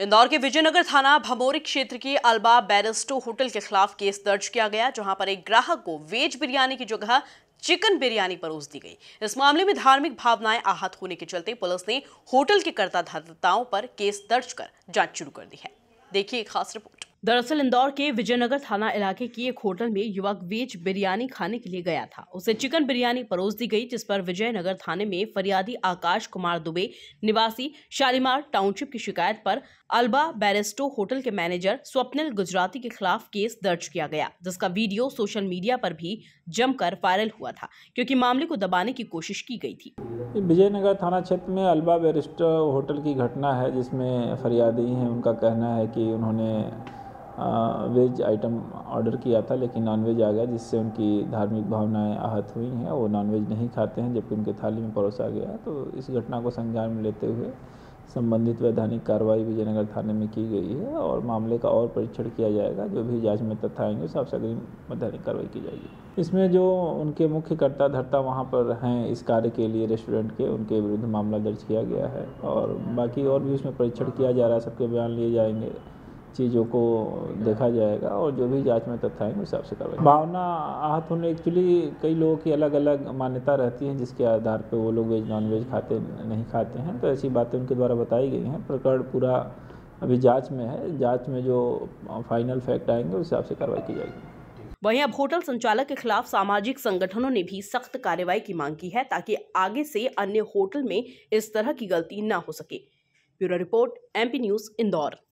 इंदौर के विजयनगर थाना भमोरी क्षेत्र के अल्बा बैरिस्टो होटल के खिलाफ केस दर्ज किया गया जहां पर एक ग्राहक को वेज बिरयानी की जगह चिकन बिरयानी परोस दी गई इस मामले में धार्मिक भावनाएं आहत होने के चलते पुलिस ने होटल के कर्ता धर्ताओं पर केस दर्ज कर जांच शुरू कर दी है देखिए खास रिपोर्ट दरअसल इंदौर के विजयनगर थाना इलाके की एक होटल में युवक वेज बिरयानी खाने के लिए गया था उसे चिकन बिरयानी परोस दी गई जिस पर विजयनगर थाने में फरियादी आकाश कुमार दुबे निवासी शालीमार टाउनशिप की शिकायत पर अल्बा बैरिस्टो होटल के मैनेजर स्वप्निल गुजराती के खिलाफ केस दर्ज किया गया जिसका वीडियो सोशल मीडिया पर भी जमकर वायरल हुआ था क्योंकि मामले को दबाने की कोशिश की गई थी विजयनगर थाना क्षेत्र में अल्बा बैरिस्टो होटल की घटना है जिसमें फरियादी हैं उनका कहना है कि उन्होंने वेज आइटम ऑर्डर किया था लेकिन नॉनवेज आ गया जिससे उनकी धार्मिक भावनाएं आहत हुई हैं वो नॉनवेज नहीं खाते हैं जबकि उनके थाली में परोसा गया तो इस घटना को संज्ञान में लेते हुए संबंधित वैधानिक कार्रवाई विजयनगर थाने में की गई है और मामले का और परीक्षण किया जाएगा जो भी जांच में तथ्य आएंगे साफ सगरी वैधानिक कार्रवाई की जाएगी इसमें जो उनके मुख्य कर्ता धर्ता वहाँ पर हैं इस कार्य के लिए रेस्टोरेंट के उनके विरुद्ध मामला दर्ज किया गया है और बाकी और भी उसमें परीक्षण किया जा रहा है सबके बयान लिए जाएंगे चीज़ों को देखा जाएगा और जो भी जांच में तथ्य आएंगे उस हिसाब से कार्रवाई भावना आहत होने एक्चुअली कई लोगों की अलग अलग मान्यता रहती है जिसके आधार पर वो लोग वेज नॉन वेज खाते नहीं खाते हैं तो ऐसी बातें उनके द्वारा बताई गई हैं प्रकरण पूरा अभी जांच में है जांच में जो फाइनल फैक्ट आएंगे उस हिसाब से कार्रवाई की जाएगी वहीं अब होटल संचालक के खिलाफ सामाजिक संगठनों ने भी सख्त कार्रवाई की मांग की है ताकि आगे से अन्य होटल में इस तरह की गलती ना हो सके bureau report MP news Indore